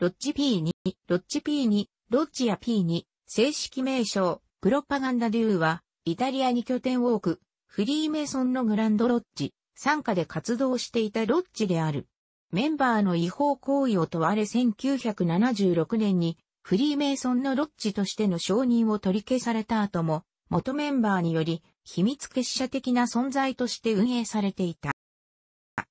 ロッジ P2、ロッジ P2、ロッジや P2、正式名称、プロパガンダデューは、イタリアに拠点を置く、フリーメイソンのグランドロッジ、参加で活動していたロッジである。メンバーの違法行為を問われ1976年に、フリーメイソンのロッジとしての承認を取り消された後も、元メンバーにより、秘密結社的な存在として運営されていた。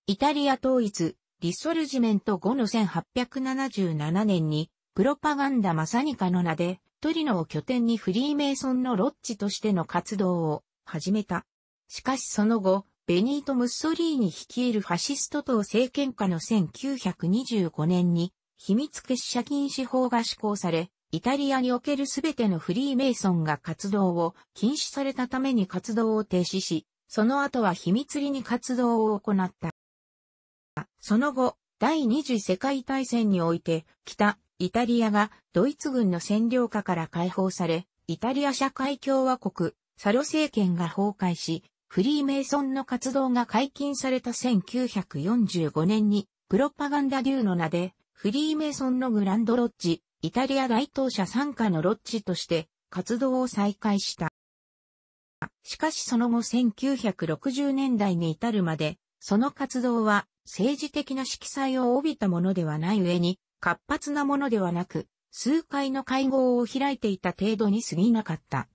イタリア統一、リソルジメント後の1877年に、プロパガンダマサニカの名で、トリノを拠点にフリーメイソンのロッジとしての活動を始めた。しかしその後、ベニート・ムッソリーニ率いるファシスト党政権下の1925年に、秘密結社禁止法が施行され、イタリアにおけるすべてのフリーメイソンが活動を禁止されたために活動を停止し、その後は秘密裏に活動を行った。その後、第二次世界大戦において、北、イタリアがドイツ軍の占領下から解放され、イタリア社会共和国、サロ政権が崩壊し、フリーメイソンの活動が解禁された1945年に、プロパガンダ流の名で、フリーメイソンのグランドロッジ、イタリア大当社参加のロッジとして、活動を再開した。しかしその後1960年代に至るまで、その活動は政治的な色彩を帯びたものではない上に、活発なものではなく、数回の会合を開いていた程度に過ぎなかった。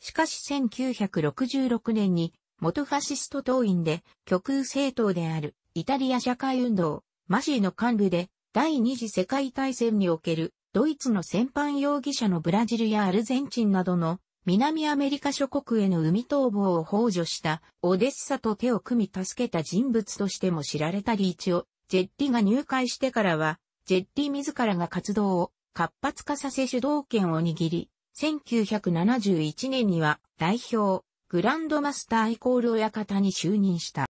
しかし1966年に、元ファシスト党員で極右政党であるイタリア社会運動、マシーの幹部で第二次世界大戦におけるドイツの戦犯容疑者のブラジルやアルゼンチンなどの南アメリカ諸国への海逃亡を幇助したオデッサと手を組み助けた人物としても知られたリーチを、ジェッティが入会してからは、ジェッティ自らが活動を活発化させ主導権を握り、1971年には代表、グランドマスターイコール親方に就任した。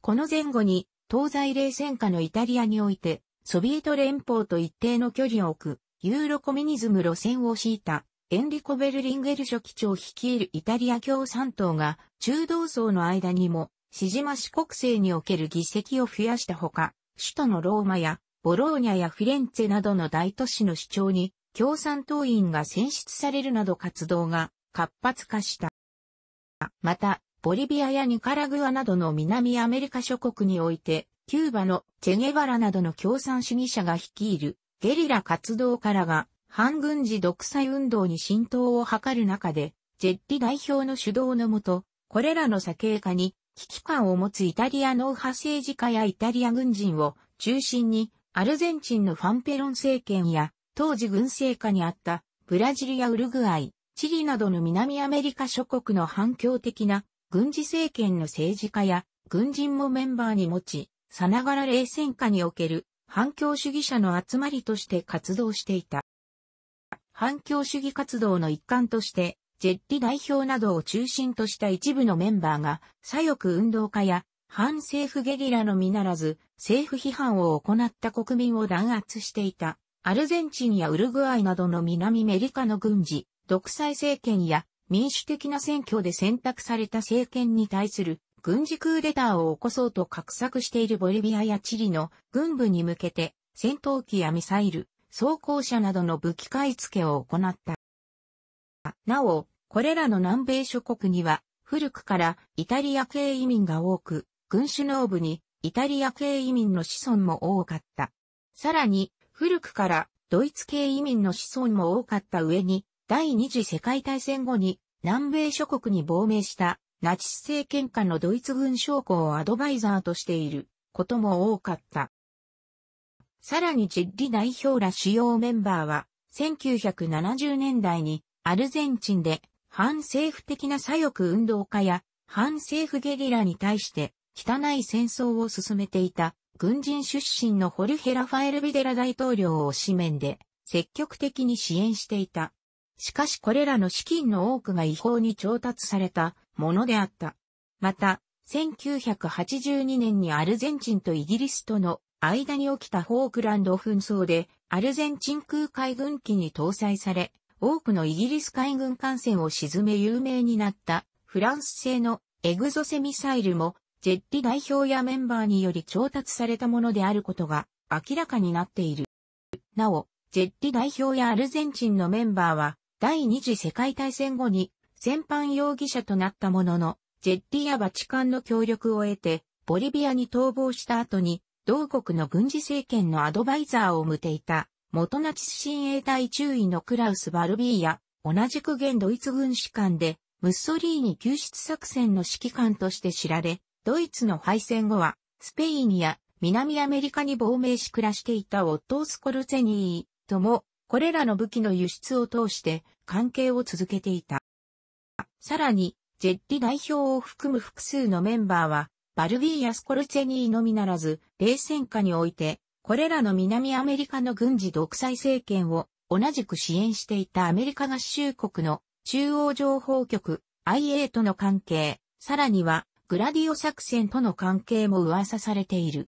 この前後に、東西冷戦下のイタリアにおいて、ソビエト連邦と一定の距離を置く、ユーロコミュニズム路線を敷いたエンリコ・ベルリンゲル書記長率いるイタリア共産党が中道層の間にも、シジマ市国政における議席を増やしたほか、首都のローマやボローニャやフィレンツェなどの大都市の主張に共産党員が選出されるなど活動が活発化した。また、ボリビアやニカラグアなどの南アメリカ諸国において、キューバのチェゲバラなどの共産主義者が率いるゲリラ活動からが反軍事独裁運動に浸透を図る中で、ジェッリ代表の主導のもと、これらの左傾化に危機感を持つイタリア脳派政治家やイタリア軍人を中心に、アルゼンチンのファンペロン政権や、当時軍政下にあったブラジルやウルグアイ、チリなどの南アメリカ諸国の反共的な軍事政権の政治家や軍人もメンバーに持ち、さながら冷戦下における反共主義者の集まりとして活動していた。反共主義活動の一環として、ジェッリ代表などを中心とした一部のメンバーが、左翼運動家や反政府ゲリラのみならず、政府批判を行った国民を弾圧していた、アルゼンチンやウルグアイなどの南メリカの軍事、独裁政権や民主的な選挙で選択された政権に対する軍事クーデターを起こそうと画策しているボリビアやチリの軍部に向けて戦闘機やミサイル、装甲車などの武器買い付けを行った。なお、これらの南米諸国には、古くからイタリア系移民が多く、軍首脳部にイタリア系移民の子孫も多かった。さらに、古くからドイツ系移民の子孫も多かった上に、第二次世界大戦後に南米諸国に亡命したナチス政権下のドイツ軍将校をアドバイザーとしていることも多かった。さらにチッリ代表ら主要メンバーは、1970年代にアルゼンチンで反政府的な左翼運動家や反政府ゲリラに対して汚い戦争を進めていた軍人出身のホルヘラファエル・ビデラ大統領を紙面で積極的に支援していた。しかしこれらの資金の多くが違法に調達されたものであった。また、1982年にアルゼンチンとイギリスとの間に起きたフォークランド紛争で、アルゼンチン空海軍機に搭載され、多くのイギリス海軍艦船を沈め有名になったフランス製のエグゾセミサイルもジェッリ代表やメンバーにより調達されたものであることが明らかになっている。なお、ジェッリ代表やアルゼンチンのメンバーは第二次世界大戦後に戦犯容疑者となったものの、ジェッリやバチカンの協力を得てボリビアに逃亡した後に同国の軍事政権のアドバイザーを向ていた、元ナチス親衛隊中尉のクラウス・バルビーや、同じく現ドイツ軍士官で、ムッソリーニ救出作戦の指揮官として知られ、ドイツの敗戦後は、スペインや南アメリカに亡命し暮らしていたオットースコルツェニーとも、これらの武器の輸出を通して関係を続けていた。さらに、ジェッリ代表を含む複数のメンバーは、バルビーやスコルチェニーのみならず、冷戦下において、これらの南アメリカの軍事独裁政権を同じく支援していたアメリカ合衆国の中央情報局 IA との関係、さらにはグラディオ作戦との関係も噂されている。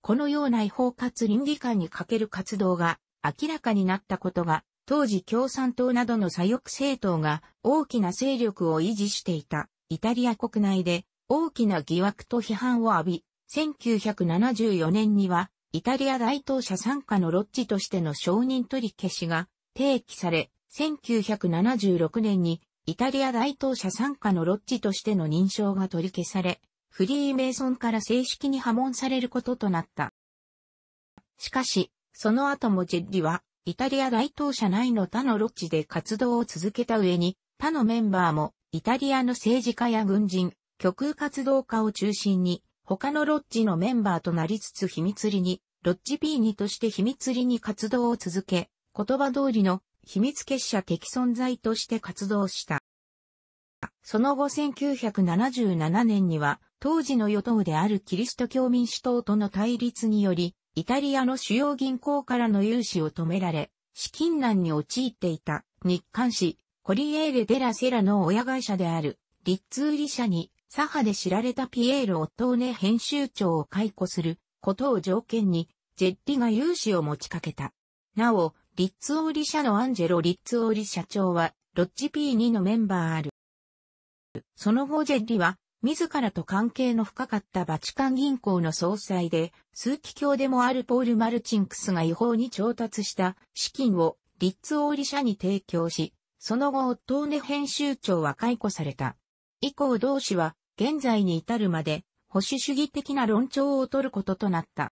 このような違法かつ倫理観に欠ける活動が明らかになったことが、当時共産党などの左翼政党が大きな勢力を維持していたイタリア国内で大きな疑惑と批判を浴び、1974年には、イタリア大当社参加のロッジとしての承認取り消しが提起され、1976年にイタリア大当社参加のロッジとしての認証が取り消され、フリーメイソンから正式に破門されることとなった。しかし、その後もジェッリは、イタリア大当社内の他のロッジで活動を続けた上に、他のメンバーも、イタリアの政治家や軍人、極右活動家を中心に、他のロッジのメンバーとなりつつ秘密裏に、ロッジ P2 として秘密裏に活動を続け、言葉通りの秘密結社的存在として活動した。その後1977年には、当時の与党であるキリスト教民主党との対立により、イタリアの主要銀行からの融資を止められ、資金難に陥っていた日刊誌コリエーレ・デラ・セラの親会社である、リッツーリ社に左派で知られたピエール・オットーネ編集長を解雇することを条件に、ジェッリが融資を持ちかけた。なお、リッツオーリ社のアンジェロ・リッツオーリ社長は、ロッジ P2 のメンバーある。その後ジェッリは、自らと関係の深かったバチカン銀行の総裁で、数期教でもあるポール・マルチンクスが違法に調達した資金をリッツオーリ社に提供し、その後オットーネ編集長は解雇された。以降同氏は現在に至るまで保守主義的な論調を取ることとなった。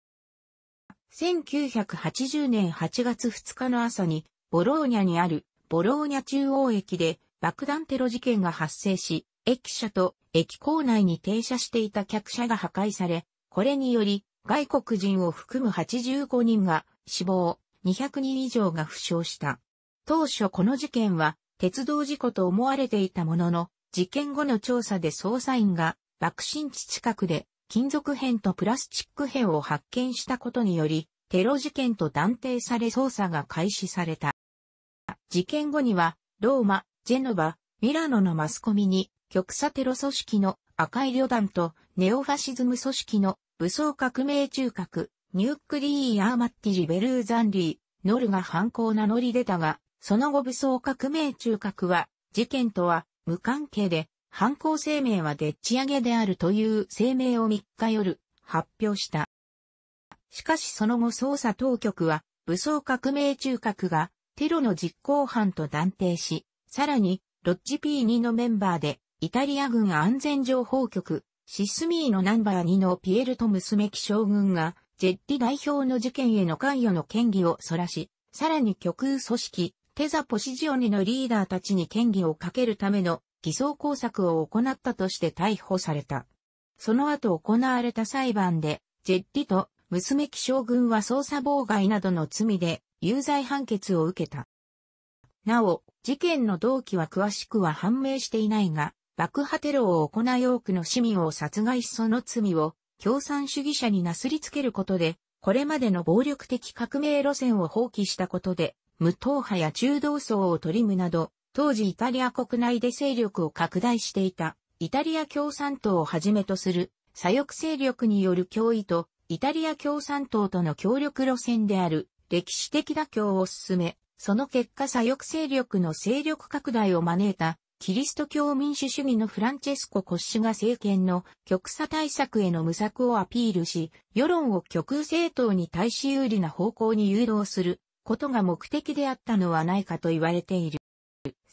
1980年8月2日の朝に、ボローニャにあるボローニャ中央駅で爆弾テロ事件が発生し、駅舎と駅構内に停車していた客車が破壊され、これにより外国人を含む85人が死亡、200人以上が負傷した。当初この事件は鉄道事故と思われていたものの、事件後の調査で捜査員が爆心地近くで金属片とプラスチック片を発見したことにより、テロ事件と断定され捜査が開始された。事件後には、ローマ、ジェノバ、ミラノのマスコミに、極左テロ組織の赤い旅団とネオファシズム組織の武装革命中核、ニュークリー・アーマッティジ・ベルーザンリー、ノルが犯行名乗り出たが、その後武装革命中核は、事件とは無関係で、犯行声明はでっち上げであるという声明を3日夜発表した。しかしその後捜査当局は武装革命中核がテロの実行犯と断定し、さらにロッジ P2 のメンバーでイタリア軍安全情報局シスミーのナンバー2のピエルと娘木将軍がジェッティ代表の事件への関与の嫌疑をそらし、さらに極右組織テザ・ポシジオニのリーダーたちに権威をかけるための偽装工作を行ったとして逮捕された。その後行われた裁判で、ジェッリと娘気将軍は捜査妨害などの罪で有罪判決を受けた。なお、事件の動機は詳しくは判明していないが、爆破テロを行い多くの市民を殺害しその罪を共産主義者になすりつけることで、これまでの暴力的革命路線を放棄したことで、無党派や中道層を取りむなど、当時イタリア国内で勢力を拡大していた、イタリア共産党をはじめとする、左翼勢力による脅威と、イタリア共産党との協力路線である、歴史的妥協を進め、その結果左翼勢力の勢力拡大を招いた、キリスト教民主主義のフランチェスコ・コッシュが政権の極左対策への無策をアピールし、世論を極右政党に対し有利な方向に誘導することが目的であったのはないかと言われている。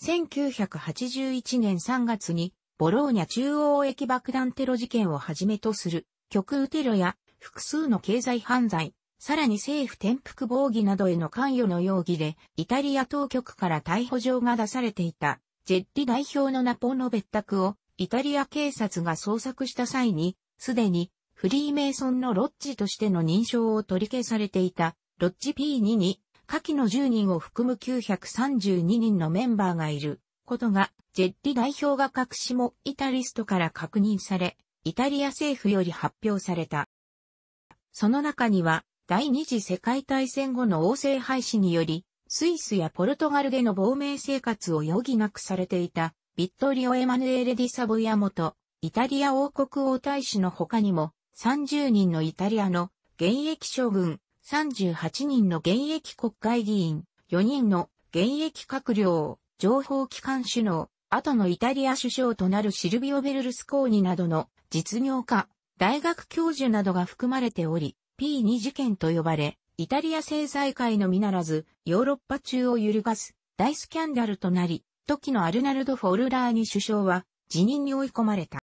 1981年3月に、ボローニャ中央駅爆弾テロ事件をはじめとする、極右テロや複数の経済犯罪、さらに政府転覆防御などへの関与の容疑で、イタリア当局から逮捕状が出されていた、ジェッリ代表のナポの別宅を、イタリア警察が捜索した際に、すでに、フリーメイソンのロッジとしての認証を取り消されていた、ロッジ P2 に下記の10人を含む932人のメンバーがいることが、ジェッリ代表が隠しもイタリストから確認され、イタリア政府より発表された。その中には、第二次世界大戦後の王政廃止により、スイスやポルトガルでの亡命生活を余儀なくされていた、ビットリオ・エマヌエレ・ディサボヤア元、イタリア王国王大使の他にも、30人のイタリアの現役将軍、38人の現役国会議員、4人の現役閣僚、情報機関首脳、後のイタリア首相となるシルビオ・ベルルスコーニなどの実業家、大学教授などが含まれており、P2 事件と呼ばれ、イタリア政財界のみならず、ヨーロッパ中を揺るがす大スキャンダルとなり、時のアルナルド・フォルラーニ首相は辞任に追い込まれた。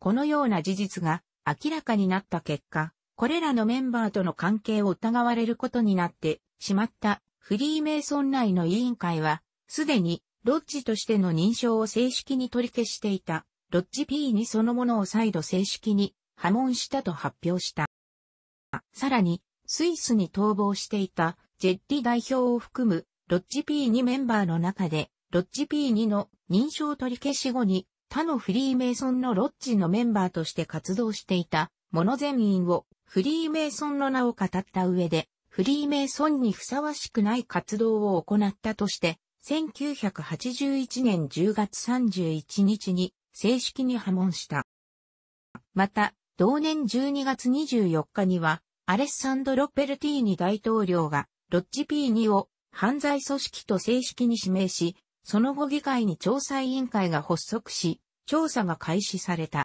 このような事実が明らかになった結果、これらのメンバーとの関係を疑われることになってしまったフリーメイソン内の委員会は、すでにロッジとしての認証を正式に取り消していた、ロッジ P にそのものを再度正式に破門したと発表した。さらに、スイスに逃亡していたジェッリ代表を含むロッジ P2 メンバーの中で、ロッジ P2 の認証取り消し後に他のフリーメイソンのロッジのメンバーとして活動していたモノ全員をフリーメイソンの名を語った上で、フリーメイソンにふさわしくない活動を行ったとして、1981年10月31日に正式に破門した。また、同年12月24日には、アレッサンドロ・ペルティーニ大統領が、ロッジ P2 を犯罪組織と正式に指名し、その後議会に調査委員会が発足し、調査が開始された。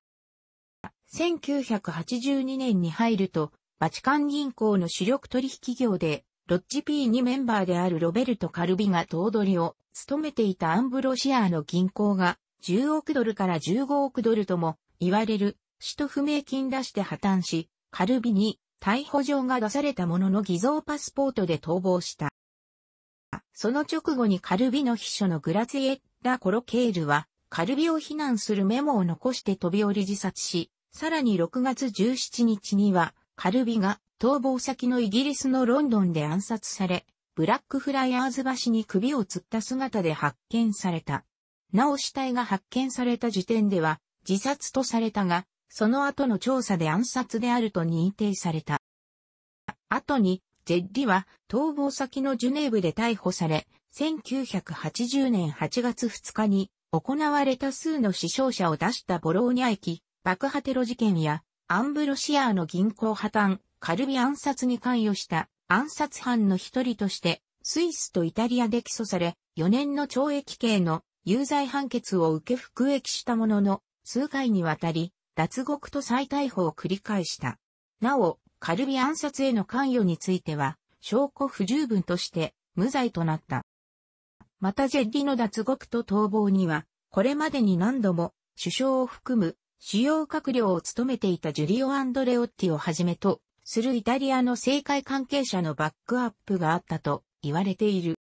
1982年に入ると、バチカン銀行の主力取引業で、ロッジ P2 メンバーであるロベルト・カルビが頭取を務めていたアンブロシアの銀行が10億ドルから15億ドルとも言われる使途不明金出して破綻し、カルビに逮捕状が出されたものの偽造パスポートで逃亡した。その直後にカルビの秘書のグラツエッラ・コロケールは、カルビを非難するメモを残して飛び降り自殺し、さらに6月17日には、カルビが逃亡先のイギリスのロンドンで暗殺され、ブラックフライアーズ橋に首を吊った姿で発見された。なお死体が発見された時点では自殺とされたが、その後の調査で暗殺であると認定された。後に、ジェッリは逃亡先のジュネーブで逮捕され、1980年8月2日に行われた数の死傷者を出したボローニャ駅爆破テロ事件や、アンブロシアーの銀行破綻、カルビ暗殺に関与した暗殺犯の一人として、スイスとイタリアで起訴され、4年の懲役刑の有罪判決を受け服役したものの、数回にわたり、脱獄と再逮捕を繰り返した。なお、カルビ暗殺への関与については、証拠不十分として、無罪となった。またジェッリの脱獄と逃亡には、これまでに何度も、首相を含む主要閣僚を務めていたジュリオ・アンドレオッティをはじめとするイタリアの政界関係者のバックアップがあったと言われている。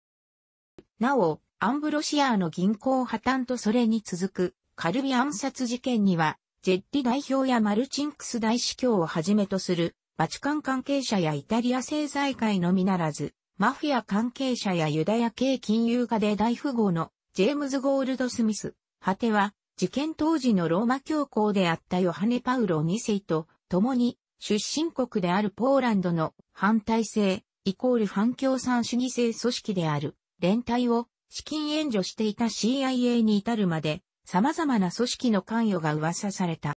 なお、アンブロシアの銀行破綻とそれに続くカルビ暗殺事件には、ジェッティ代表やマルチンクス大司教をはじめとするバチカン関係者やイタリア政財界のみならず、マフィア関係者やユダヤ系金融家で大富豪のジェームズ・ゴールド・スミス、果ては事件当時のローマ教皇であったヨハネ・パウロ2世と共に出身国であるポーランドの反体制イコール反共産主義制組織である連帯を資金援助していた CIA に至るまで様々な組織の関与が噂された。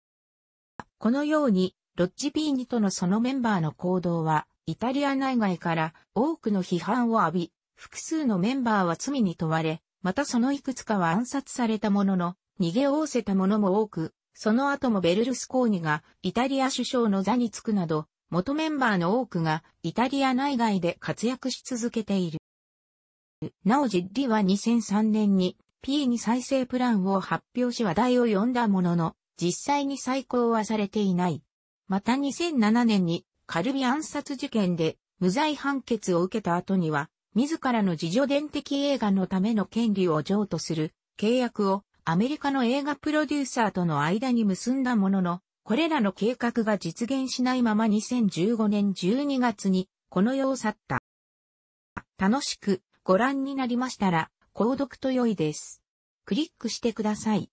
このようにロッジ・ピーニとのそのメンバーの行動はイタリア内外から多くの批判を浴び、複数のメンバーは罪に問われ、またそのいくつかは暗殺されたものの、逃げおおせた者も多く、その後もベルルスコーニがイタリア首相の座に着くなど、元メンバーの多くがイタリア内外で活躍し続けている。なおジッリは2003年に P2 再生プランを発表し話題を呼んだものの、実際に再考はされていない。また2007年にカルビ暗殺事件で無罪判決を受けた後には、自らの自助伝的映画のための権利を譲渡する契約をアメリカの映画プロデューサーとの間に結んだものの、これらの計画が実現しないまま2015年12月にこの世を去った。楽しくご覧になりましたら、購読と良いです。クリックしてください。